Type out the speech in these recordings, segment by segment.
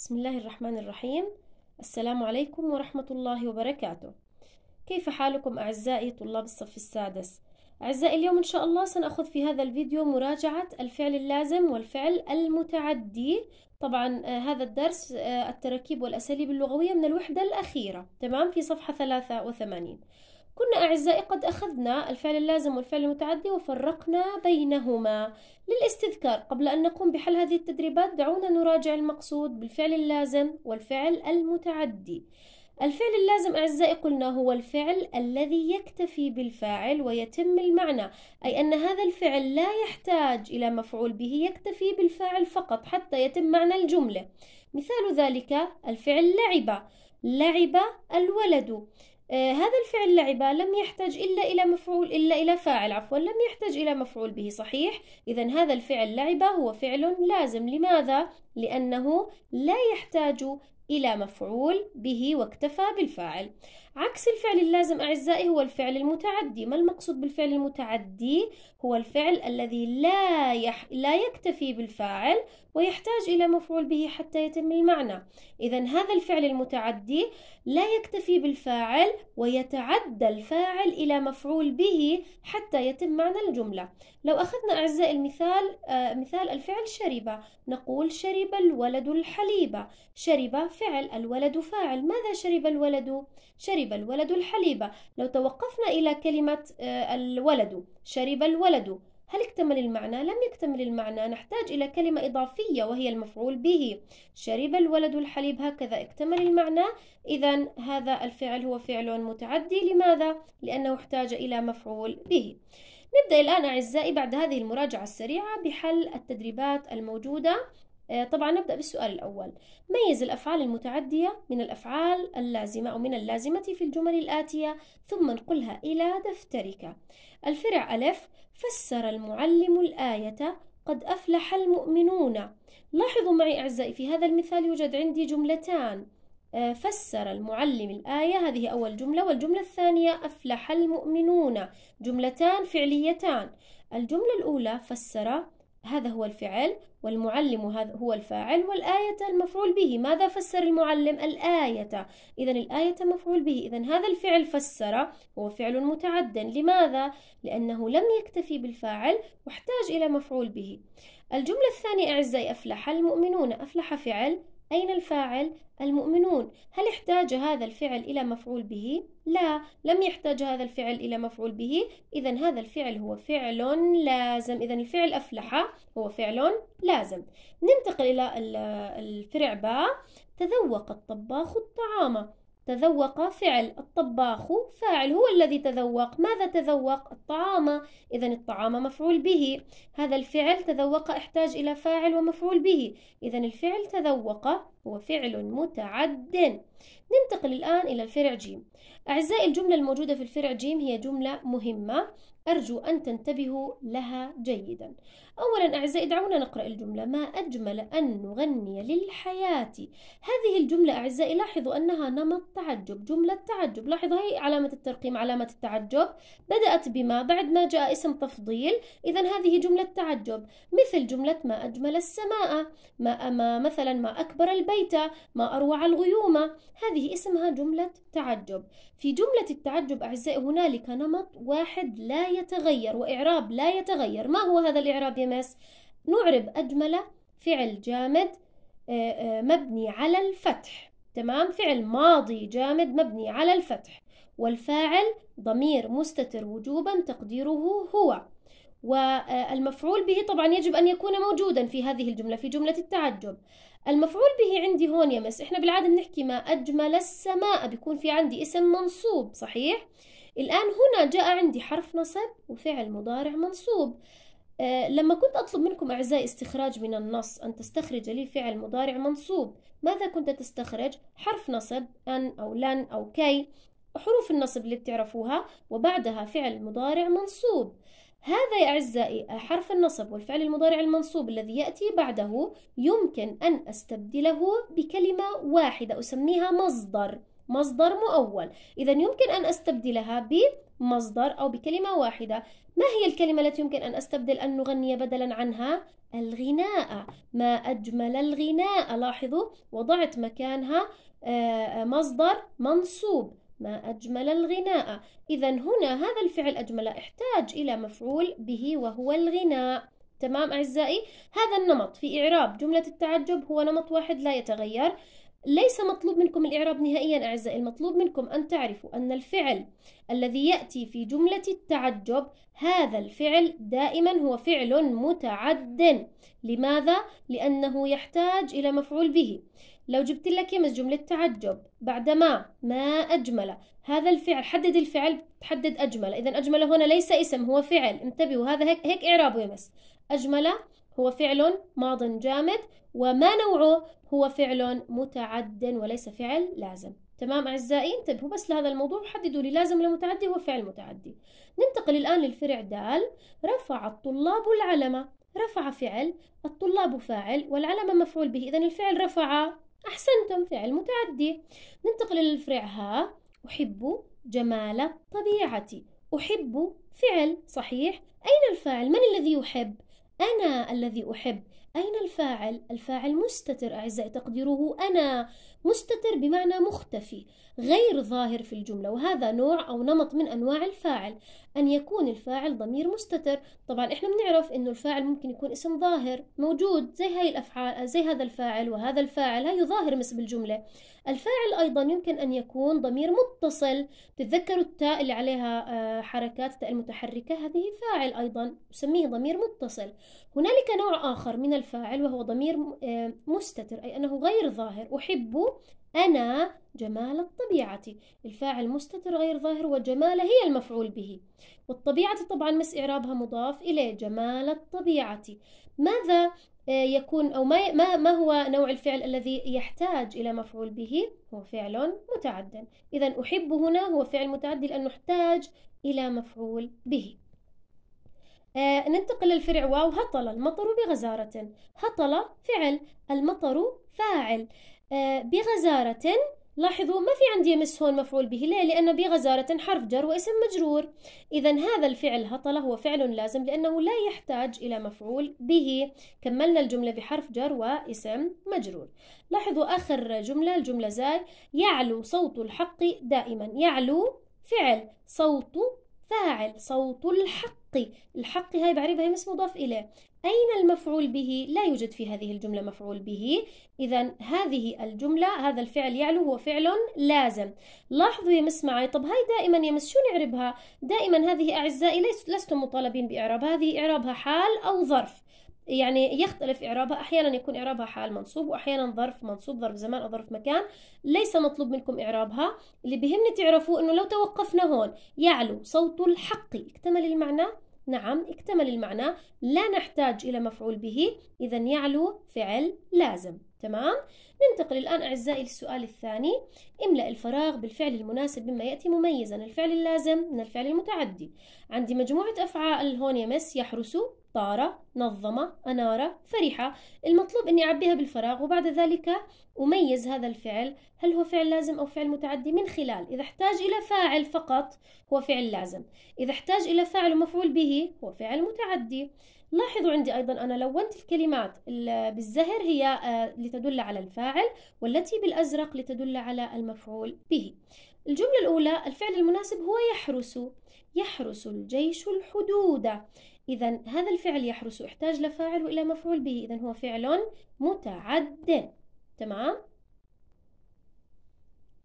بسم الله الرحمن الرحيم السلام عليكم ورحمة الله وبركاته كيف حالكم أعزائي طلاب الصف السادس؟ أعزائي اليوم إن شاء الله سنأخذ في هذا الفيديو مراجعة الفعل اللازم والفعل المتعدي طبعا آه، هذا الدرس آه، التراكيب والأساليب اللغوية من الوحدة الأخيرة تمام في صفحة 83 كنا أعزائي قد أخذنا الفعل اللازم والفعل المتعدي وفرقنا بينهما للاستذكار قبل أن نقوم بحل هذه التدريبات دعونا نراجع المقصود بالفعل اللازم والفعل المتعدي الفعل اللازم أعزائي قلنا هو الفعل الذي يكتفي بالفاعل ويتم المعنى أي أن هذا الفعل لا يحتاج إلى مفعول به يكتفي بالفاعل فقط حتى يتم معنى الجملة مثال ذلك الفعل لعب لعب الولد آه، هذا الفعل لعب لم يحتاج إلا إلى مفعول إلا إلى فاعل عفوا لم يحتاج إلى مفعول به صحيح إذا هذا الفعل لعب هو فعل لازم لماذا؟ لأنه لا يحتاج إلى مفعول به واكتفى بالفاعل عكس الفعل اللازم أعزائي هو الفعل المتعدي ما المقصود بالفعل المتعدي هو الفعل الذي لا يح... لا يكتفي بالفاعل ويحتاج إلى مفعول به حتى يتم المعنى إذا هذا الفعل المتعدي لا يكتفي بالفاعل ويتعدى الفاعل إلى مفعول به حتى يتم معنى الجملة لو أخذنا أعزائي المثال آه مثال الفعل شرب نقول شرب الولد الحليب شرب فعل الولد فاعل ماذا شرب الولد شرب شرب الولد الحليب لو توقفنا إلى كلمة آه، الولد شرب الولد هل اكتمل المعنى؟ لم يكتمل المعنى نحتاج إلى كلمة إضافية وهي المفعول به شرب الولد الحليب هكذا اكتمل المعنى إذا هذا الفعل هو فعل متعدي لماذا؟ لأنه احتاج إلى مفعول به نبدأ الآن أعزائي بعد هذه المراجعة السريعة بحل التدريبات الموجودة آه، طبعا نبدأ بالسؤال الأول ميز الأفعال المتعدية من الأفعال اللازمة أو من اللازمة في الجمل الآتية ثم انقلها إلى دفترك الفرع ألف فسر المعلم الآية قد أفلح المؤمنون لاحظوا معي أعزائي في هذا المثال يوجد عندي جملتان آه، فسر المعلم الآية هذه أول جملة والجملة الثانية أفلح المؤمنون جملتان فعليتان الجملة الأولى فسر هذا هو الفعل والمعلم هو الفاعل والآية المفعول به ماذا فسر المعلم الآية إذا الآية مفعول به إذا هذا الفعل فسر هو فعل متعد لماذا؟ لأنه لم يكتفي بالفاعل واحتاج إلى مفعول به الجملة الثانية أعزائي أفلح المؤمنون أفلح فعل أين الفاعل؟ المؤمنون هل احتاج هذا الفعل إلى مفعول به؟ لا لم يحتاج هذا الفعل إلى مفعول به إذا هذا الفعل هو فعل لازم إذا الفعل أفلح هو فعل لازم ننتقل إلى الفرع باء تذوق الطباخ الطعام تذوق فعل الطباخ فاعل هو الذي تذوق ماذا تذوق الطعام إذا الطعام مفعول به هذا الفعل تذوق احتاج إلى فاعل ومفعول به إذا الفعل تذوق هو فعل متعد ننتقل الآن إلى الفرع جيم أعزائي الجملة الموجودة في الفرع جيم هي جملة مهمة أرجو أن تنتبهوا لها جيدا أولا أعزائي دعونا نقرأ الجملة ما أجمل أن نغني للحياة هذه الجملة أعزائي لاحظوا أنها نمط تعجب جملة تعجب لاحظوا هي علامة الترقيم علامة التعجب بدأت بما بعد ما جاء اسم تفضيل إذا هذه جملة تعجب مثل جملة ما أجمل السماء ما أما مثلا ما أكبر البيت البيت ما أروع الغيوم هذه اسمها جملة تعجب في جملة التعجب أعزائي هنالك نمط واحد لا يتغير وإعراب لا يتغير ما هو هذا الإعراب يا مس؟ نعرب أجمل فعل جامد آه، آه، مبني على الفتح تمام فعل ماضي جامد مبني على الفتح والفاعل ضمير مستتر وجوبا تقديره هو والمفعول به طبعا يجب أن يكون موجودا في هذه الجملة في جملة التعجب المفعول به عندي هون يمس احنا بالعاده بنحكي ما اجمل السماء بيكون في عندي اسم منصوب صحيح الان هنا جاء عندي حرف نصب وفعل مضارع منصوب أه لما كنت أطلب منكم أعزائي استخراج من النص أن تستخرج لي فعل مضارع منصوب ماذا كنت تستخرج؟ حرف نصب أن أو لن أو كي حروف النصب اللي بتعرفوها وبعدها فعل مضارع منصوب هذا يا أعزائي حرف النصب والفعل المضارع المنصوب الذي يأتي بعده يمكن أن أستبدله بكلمة واحدة أسميها مصدر مصدر مؤول إذا يمكن أن أستبدلها بمصدر أو بكلمة واحدة ما هي الكلمة التي يمكن أن أستبدل أن نغني بدلا عنها؟ الغناء ما أجمل الغناء لاحظوا وضعت مكانها آه، مصدر منصوب ما أجمل الغناء إذا هنا هذا الفعل أجمل احتاج إلى مفعول به وهو الغناء تمام أعزائي هذا النمط في إعراب جملة التعجب هو نمط واحد لا يتغير ليس مطلوب منكم الإعراب نهائيا أعزائي المطلوب منكم أن تعرفوا أن الفعل الذي يأتي في جملة التعجب هذا الفعل دائما هو فعل متعد لماذا؟ لأنه يحتاج إلى مفعول به لو جبت لك يمس جملة تعجب بعد ما ما أجمل هذا الفعل حدد الفعل تحدد أجمل إذا أجمل هنا ليس اسم هو فعل انتبهوا هذا هيك هيك إعرابه يمس أجمل هو فعل ماض جامد وما نوعه هو فعل متعد وليس فعل لازم تمام أعزائي انتبهوا بس لهذا الموضوع حددوا لي لازم لمتعدي هو فعل متعدي ننتقل الآن للفرع دال رفع الطلاب العلم رفع فعل الطلاب فاعل والعلم مفعول به إذا الفعل رفع أحسنتم فعل متعدي ننتقل للفرع ها أحب جمال الطبيعة أحب فعل صحيح أين الفاعل؟ من الذي يحب؟ أنا الذي أحب أين الفاعل؟ الفاعل مستتر أعزائي تقديره أنا مستتر بمعنى مختفي غير ظاهر في الجملة وهذا نوع أو نمط من أنواع الفاعل أن يكون الفاعل ضمير مستتر طبعا إحنا بنعرف إنه الفاعل ممكن يكون اسم ظاهر موجود زي هاي الأفعال زي هذا الفاعل وهذا الفاعل هي ظاهر مثل بالجملة الفاعل أيضا يمكن أن يكون ضمير متصل تتذكروا التاء اللي عليها آه، حركات التاء المتحركة هذه فاعل أيضا نسميه ضمير متصل هنالك نوع آخر من الفاعل وهو ضمير آه، مستتر أي أنه غير ظاهر أحب أنا جمال الطبيعة الفاعل مستتر غير ظاهر وجمال هي المفعول به والطبيعة طبعا مس إعرابها مضاف إليه جمال الطبيعة ماذا آه، يكون أو ما, ما, ما هو نوع الفعل الذي يحتاج إلى مفعول به هو فعل متعد إذا أحب هنا هو فعل متعد لأنه يحتاج إلى مفعول به آه، ننتقل للفرع واو هطل المطر بغزارة هطل فعل المطر فاعل آه، بغزارة لاحظوا ما في عندي مس هون مفعول به ليه؟ لأن بغزارة حرف جر واسم مجرور إذا هذا الفعل هطل هو فعل لازم لأنه لا يحتاج إلى مفعول به كملنا الجملة بحرف جر واسم مجرور لاحظوا آخر جملة الجملة زاي يعلو صوت الحق دائما يعلو فعل صوت فاعل صوت الحق الحق هاي بعربها هي مس مضاف إليه أين المفعول به؟ لا يوجد في هذه الجملة مفعول به إذا هذه الجملة هذا الفعل يعلو هو فعل لازم لاحظوا يا معي طب هاي دائما يا مس شو نعربها؟ دائما هذه أعزائي ليس لستم مطالبين بإعراب هذه إعرابها حال أو ظرف يعني يختلف إعرابها أحيانا يكون إعرابها حال منصوب وأحيانا ظرف منصوب ظرف زمان أو ظرف مكان ليس مطلوب منكم إعرابها اللي بهمني تعرفوا أنه لو توقفنا هون يعلو صوت الحق اكتمل المعنى نعم اكتمل المعنى لا نحتاج إلى مفعول به إذا يعلو فعل لازم تمام ننتقل الآن أعزائي للسؤال الثاني املأ الفراغ بالفعل المناسب مما يأتي مميزا الفعل اللازم من الفعل المتعدي عندي مجموعة أفعال هون يمس يحرس طار نظم أنار فرح المطلوب أني أعبيها بالفراغ وبعد ذلك أميز هذا الفعل هل هو فعل لازم أو فعل متعدي من خلال إذا احتاج إلى فاعل فقط هو فعل لازم إذا احتاج إلى فاعل ومفعول به هو فعل متعدي لاحظوا عندي أيضا أنا لونت الكلمات بالزهر هي آه، لتدل على الفاعل والتي بالأزرق لتدل على المفعول به الجملة الأولى الفعل المناسب هو يحرس يحرس الجيش الحدود إذا هذا الفعل يحرس احتاج لفاعل وإلى مفعول به إذا هو فعل متعد تمام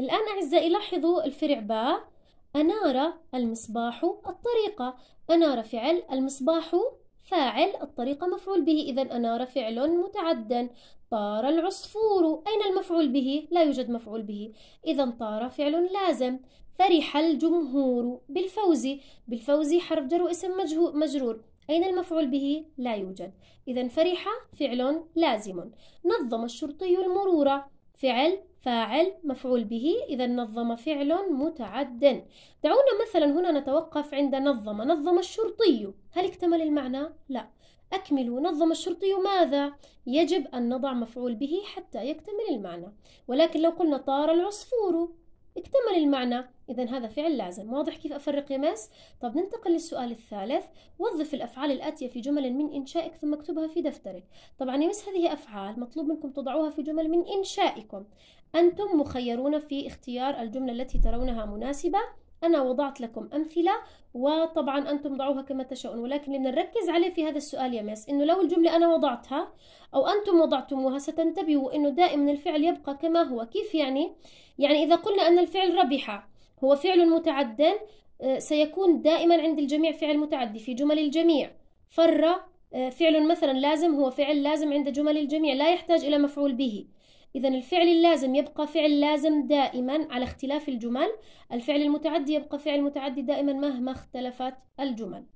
الآن أعزائي لاحظوا الفرع باء أنار المصباح الطريقة أنار فعل المصباح فاعل الطريقة مفعول به إذا أنار فعل متعد طار العصفور أين المفعول به؟ لا يوجد مفعول به إذا طار فعل لازم فرح الجمهور بالفوز بالفوز حرف جر واسم مجرور أين المفعول به؟ لا يوجد إذا فرح فعل لازم نظم الشرطي المرور فعل فاعل مفعول به إذا نظم فعل متعد دعونا مثلا هنا نتوقف عند نظم نظم الشرطي هل اكتمل المعنى؟ لا أكملوا نظم الشرطي ماذا؟ يجب أن نضع مفعول به حتى يكتمل المعنى ولكن لو قلنا طار العصفور اكتمل المعنى إذا هذا فعل لازم واضح كيف أفرق يا مس؟ طب ننتقل للسؤال الثالث وظف الأفعال الآتية في جمل من إنشائك ثم اكتبها في دفترك طبعا يا مس هذه أفعال مطلوب منكم تضعوها في جمل من إنشائكم أنتم مخيرون في اختيار الجملة التي ترونها مناسبة أنا وضعت لكم أمثلة وطبعا أنتم ضعوها كما تشاؤون ولكن اللي نركز عليه في هذا السؤال يا ماس إنه لو الجملة أنا وضعتها أو أنتم وضعتموها ستنتبهوا إنه دائما الفعل يبقى كما هو كيف يعني؟ يعني إذا قلنا أن الفعل ربح هو فعل متعد آه، سيكون دائما عند الجميع فعل متعدي في جمل الجميع فر آه، فعل مثلا لازم هو فعل لازم عند جمل الجميع لا يحتاج إلى مفعول به إذا الفعل اللازم يبقى فعل لازم دائما على اختلاف الجمل الفعل المتعدي يبقى فعل متعدي دائما مهما اختلفت الجمل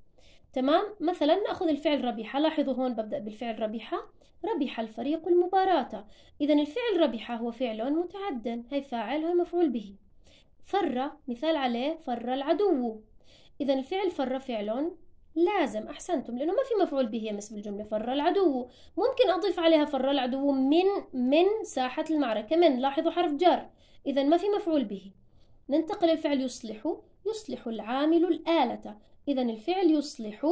تمام مثلا نأخذ الفعل ربحة لاحظوا هون ببدأ بالفعل ربحة ربح الفريق المباراة إذا الفعل ربحة هو فعل متعد هي فاعل هو مفعول به فر مثال عليه فر العدو إذا الفعل فر فعل لازم أحسنتم لأنه ما في مفعول به يمس بالجملة فر العدو ممكن أضيف عليها فر العدو من من ساحة المعركة من لاحظوا حرف جر إذا ما في مفعول به ننتقل للفعل يصلح يصلح العامل الآلة إذا الفعل يصلح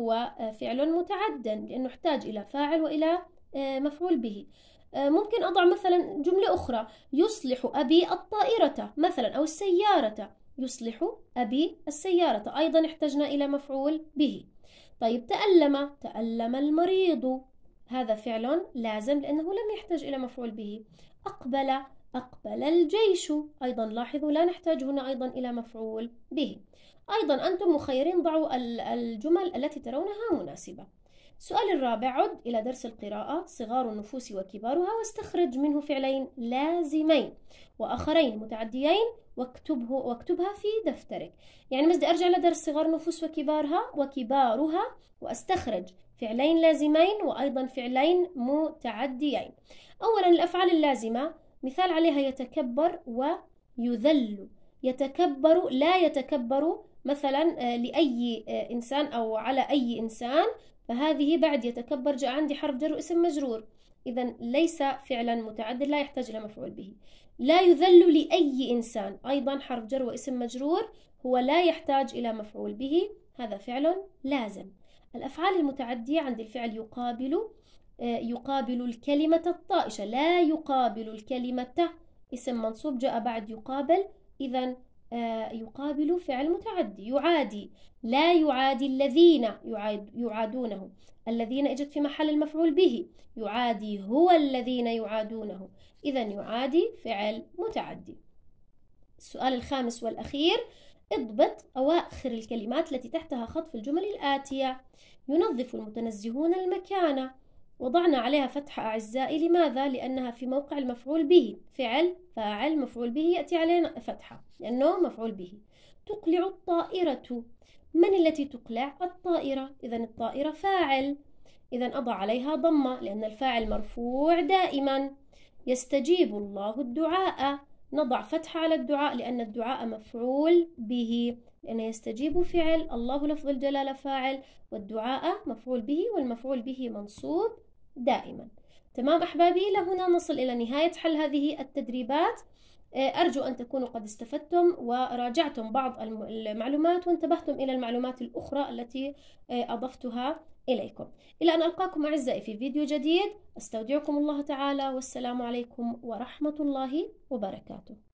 هو آه، فعل متعد لأنه احتاج إلى فاعل وإلى آه، مفعول به آه، ممكن أضع مثلا جملة أخرى يصلح أبي الطائرة مثلا أو السيارة يصلح أبي السيارة أيضا احتجنا إلى مفعول به طيب تألم تألم المريض هذا فعل لازم لأنه لم يحتاج إلى مفعول به أقبل أقبل الجيش أيضا لاحظوا لا نحتاج هنا أيضا إلى مفعول به أيضا أنتم مخيرين ضعوا الجمل التي ترونها مناسبة السؤال الرابع عد إلى درس القراءة صغار النفوس وكبارها واستخرج منه فعلين لازمين وآخرين متعديين واكتبه واكتبها في دفترك يعني مزد أرجع لدرس صغار النفوس وكبارها وكبارها وأستخرج فعلين لازمين وأيضا فعلين متعديين أولا الأفعال اللازمة مثال عليها يتكبر ويذل يتكبر لا يتكبر مثلا آه، لأي آه، إنسان أو على أي إنسان فهذه بعد يتكبر جاء عندي حرف جر واسم مجرور إذا ليس فعلا متعدد لا يحتاج إلى مفعول به لا يذل لأي إنسان أيضا حرف جر واسم مجرور هو لا يحتاج إلى مفعول به هذا فعل لازم الأفعال المتعدية عند الفعل يقابل آه، يقابل الكلمة الطائشة لا يقابل الكلمة اسم منصوب جاء بعد يقابل إذا آه، يقابل فعل متعدي يعادي لا يعادي الذين يعادونه الذين اجت في محل المفعول به يعادي هو الذين يعادونه اذا يعادي فعل متعدي السؤال الخامس والاخير اضبط اواخر الكلمات التي تحتها خطف الجمل الاتيه ينظف المتنزهون المكان وضعنا عليها فتحة أعزائي لماذا؟ لأنها في موقع المفعول به فعل فاعل مفعول به يأتي علينا فتحة لأنه مفعول به تقلع الطائرة من التي تقلع؟ الطائرة إذا الطائرة فاعل إذا أضع عليها ضمة لأن الفاعل مرفوع دائما يستجيب الله الدعاء نضع فتحة على الدعاء لأن الدعاء مفعول به لأن يستجيب فعل الله لفظ الجلالة فاعل والدعاء مفعول به والمفعول به منصوب دائما تمام أحبابي إلى هنا نصل إلى نهاية حل هذه التدريبات آه، أرجو أن تكونوا قد استفدتم وراجعتم بعض المعلومات وانتبهتم إلى المعلومات الأخرى التي آه، أضفتها إليكم إلى أن ألقاكم أعزائي في فيديو جديد أستودعكم الله تعالى والسلام عليكم ورحمة الله وبركاته